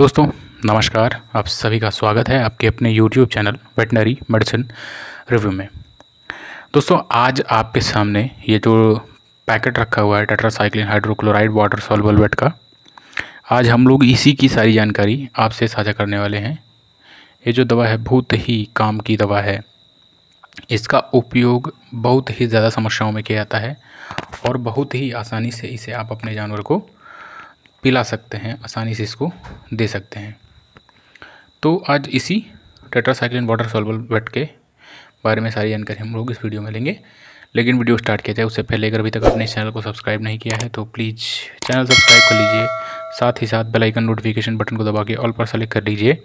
दोस्तों नमस्कार आप सभी का स्वागत है आपके अपने YouTube channel veterinary medicine review में दोस्तों आज आपके सामने ये जो पैकेट रखा हुआ है टेट्रासाइक्लिन हाइड्रोक्लोराइड वाटर वेट का आज हम लोग इसी की सारी जानकारी आपसे साझा करने वाले हैं ये जो दवा है बहुत ही काम की दवा है इसका उपयोग बहुत ही ज़्यादा समस्याओं में किया जाता है और बहुत ही आसानी से इसे आप अपने जानवर को पिला सकते हैं आसानी से इसको दे सकते हैं तो आज इसी टेट्रासाइक्लिन वाटर सोलबल वेट के बारे में सारी जानकारी हम लोग इस वीडियो में लेंगे लेकिन वीडियो स्टार्ट किया जाए उससे पहले अगर अभी तक आपने इस चैनल को सब्सक्राइब नहीं किया है तो प्लीज़ चैनल सब्सक्राइब कर लीजिए साथ ही साथ बेल आइकन नोटिफिकेशन बटन को दबा के ऑल पर सेलेक्ट कर लीजिए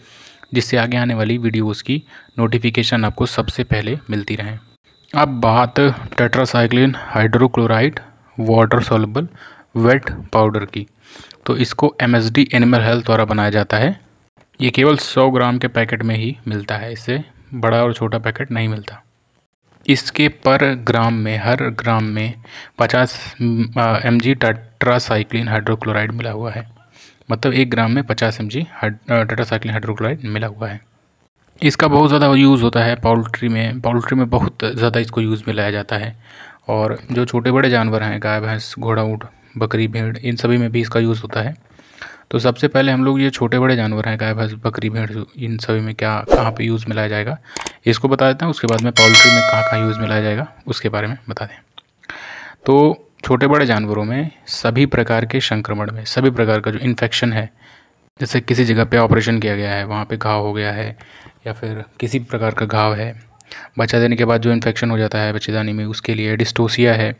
जिससे आगे आने वाली वीडियोज़ की नोटिफिकेशन आपको सबसे पहले मिलती रहें अब बात tetracycline hydrochloride water soluble wet powder की तो इसको एम एनिमल हेल्थ द्वारा बनाया जाता है ये केवल 100 ग्राम के पैकेट में ही मिलता है इससे बड़ा और छोटा पैकेट नहीं मिलता इसके पर ग्राम में हर ग्राम में 50 एम जी टेट्रासाइक्लिन हाइड्रोक्लोराइड मिला हुआ है मतलब एक ग्राम में 50 एम जी टेट्रासाइक्लिन हाइड्रोक्लोराइड मिला हुआ है इसका बहुत ज़्यादा यूज़ होता है पोल्ट्री में पोल्ट्री में बहुत ज़्यादा इसको यूज़ में लाया जाता है और जो छोटे बड़े जानवर हैं गाय भैंस घोड़ा ऊँट बकरी भेड़ इन सभी में भी इसका यूज़ होता है तो सबसे पहले हम लोग ये छोटे बड़े जानवर हैं गाय भैंस बकरी भेड़ इन सभी में क्या कहाँ पे यूज़ मिलाया जाएगा इसको बता देते हैं उसके बाद में पोल्ट्री में कहाँ कहाँ यूज़ मिलाया जाएगा उसके बारे में बता दें तो छोटे बड़े जानवरों में सभी प्रकार के संक्रमण में सभी प्रकार का जो इन्फेक्शन है जैसे किसी जगह पर ऑपरेशन किया गया है वहाँ पर घाव हो गया है या फिर किसी प्रकार का घाव है बच्चा देने के बाद जो इन्फेक्शन हो जाता है बच्चेदानी में उसके लिए डिस्टोसिया है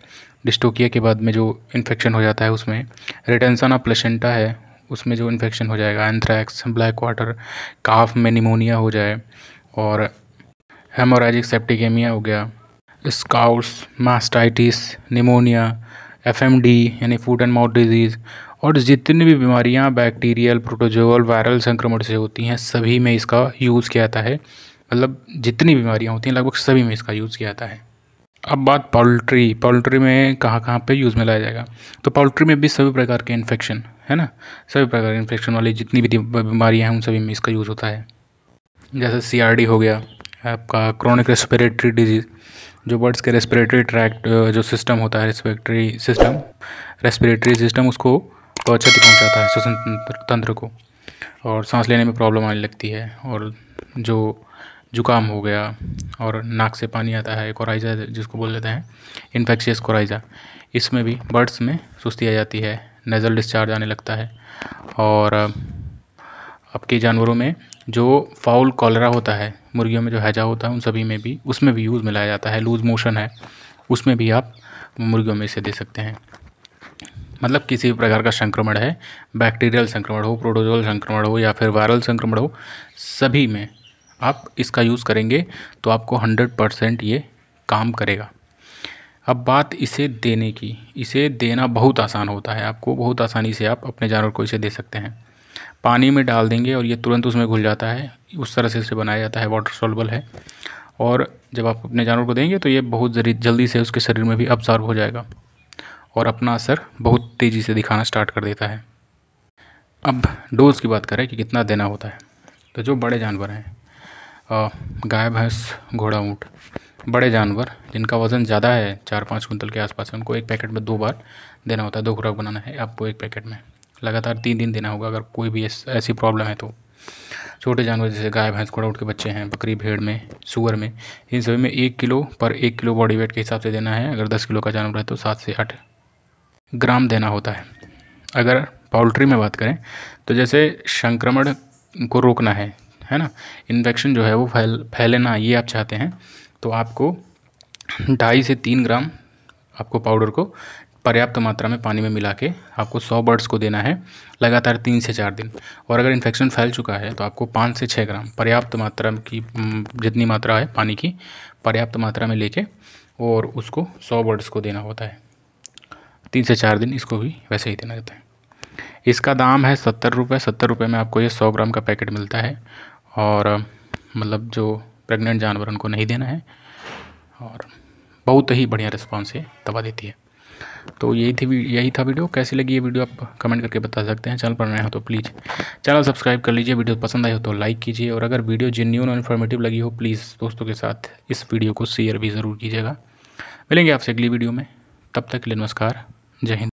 डिस्टोकिया के बाद में जो इन्फेक्शन हो जाता है उसमें रिटेंसन ऑफ प्लेसेंटा है उसमें जो इन्फेक्शन हो जाएगा एंथ्रैक्स ब्लैक वाटर काफ में निमोनिया हो जाए और हेमोराजिक सेप्टिकेमिया हो गया स्काउट्स मास्टाइटिस निमोनिया एफ यानी फूड एंड माउथ डिजीज़ और जितनी भी बीमारियां बैक्टीरियल प्रोटोजोअल वायरल संक्रमण से होती हैं सभी में इसका यूज़ किया जाता है मतलब जितनी बीमारियां होती हैं लगभग सभी में इसका यूज़ किया जाता है अब बात पोल्ट्री पोल्ट्री में कहाँ कहाँ पे यूज़ में लाया जाएगा तो पोल्ट्री में भी सभी प्रकार के इन्फेक्शन है ना सभी प्रकार के इन्फेक्शन वाली जितनी भी बीमारियाँ हैं उन सभी में इसका यूज़ होता है जैसे सी हो गया आपका क्रॉनिक रेस्पिरेटरी डिजीज़ जो बर्ड्स के रेस्पिरेटरी ट्रैक्ट जो सिस्टम होता है रेस्पिरेटरी सिस्टम रेस्पिरेटरी सिस्टम उसको तो अच्छा पहुँचाता है श्वसन तंत्र को और सांस लेने में प्रॉब्लम आने लगती है और जो जुकाम हो गया और नाक से पानी आता है कोराइजा जिसको बोल देते हैं इन्फेक्शियस कोराइजा इसमें भी बर्ड्स में सुस्ती आ जाती है नेज़ल डिस्चार्ज आने लगता है और आपके जानवरों में जो फाउल कॉलरा होता है मुर्गियों में जो हैजा होता है उन सभी में भी उसमें भी यूज़ मिलाया जाता है लूज़ मोशन है उसमें भी आप मुर्गियों में इसे दे सकते हैं मतलब किसी भी प्रकार का संक्रमण है बैक्टीरियल संक्रमण हो प्रोटोजोल संक्रमण हो या फिर वायरल संक्रमण हो सभी में आप इसका यूज़ करेंगे तो आपको हंड्रेड परसेंट ये काम करेगा अब बात इसे देने की इसे देना बहुत आसान होता है आपको बहुत आसानी से आप अपने जानवर को इसे दे सकते हैं पानी में डाल देंगे और ये तुरंत उसमें घुल जाता है उस तरह से इसे बनाया जाता है वाटर सोलबल है और जब आप अपने जानवर को देंगे तो ये बहुत जल्दी से उसके शरीर में भी अब्जॉर्ब हो जाएगा और अपना असर बहुत तेज़ी से दिखाना स्टार्ट कर देता है अब डोज़ की बात करें कि कितना देना होता है तो जो बड़े जानवर हैं गाय भैंस घोड़ा ऊँट बड़े जानवर जिनका वज़न ज़्यादा है चार पाँच कुंतल के आसपास उनको एक पैकेट में दो बार देना होता है दो खुराक बनाना है आपको एक पैकेट में लगातार तीन दिन देना होगा अगर कोई भी ऐसी प्रॉब्लम है तो छोटे जानवर जैसे गाय भैंस घोड़ा ऊँट के बच्चे हैं बकरी भेड़ में सुअर में इन सभी में एक किलो पर एक किलो बॉडी वेट के हिसाब से देना है अगर दस किलो का जानवर है तो सात से आठ ग्राम देना होता है अगर पोल्ट्री में बात करें तो जैसे संक्रमण को रोकना है है ना इन्फेक्शन जो है वो फैल फैले ना ये आप चाहते हैं तो आपको ढाई से तीन ग्राम आपको पाउडर को पर्याप्त मात्रा में पानी में मिला के आपको सौ बर्ड्स को देना है लगातार तीन से चार दिन और अगर इन्फेक्शन फैल चुका है तो आपको पाँच से छः ग्राम पर्याप्त मात्रा की जितनी मात्रा है पानी की पर्याप्त मात्रा में लेके और उसको सौ बर्ड्स को देना होता है तीन से चार दिन इसको भी वैसे ही देना रहता है इसका दाम है सत्तर रुपये सत्तर रुपये में आपको ये सौ ग्राम का पैकेट मिलता है और मतलब जो प्रेग्नेंट जानवर उनको नहीं देना है और बहुत ही बढ़िया रिस्पॉन्स ये दवा देती है तो यही थी यही था वीडियो कैसी लगी ये वीडियो आप कमेंट करके बता सकते हैं चैनल पर नए हो तो प्लीज़ चैनल सब्सक्राइब कर लीजिए वीडियो पसंद आई हो तो लाइक कीजिए और अगर वीडियो जेन्यून और इन्फॉर्मेटिव लगी हो प्लीज़ दोस्तों के साथ इस वीडियो को शेयर भी ज़रूर कीजिएगा मिलेंगे आपसे अगली वीडियो में तब तक के लिए नमस्कार जय हिंद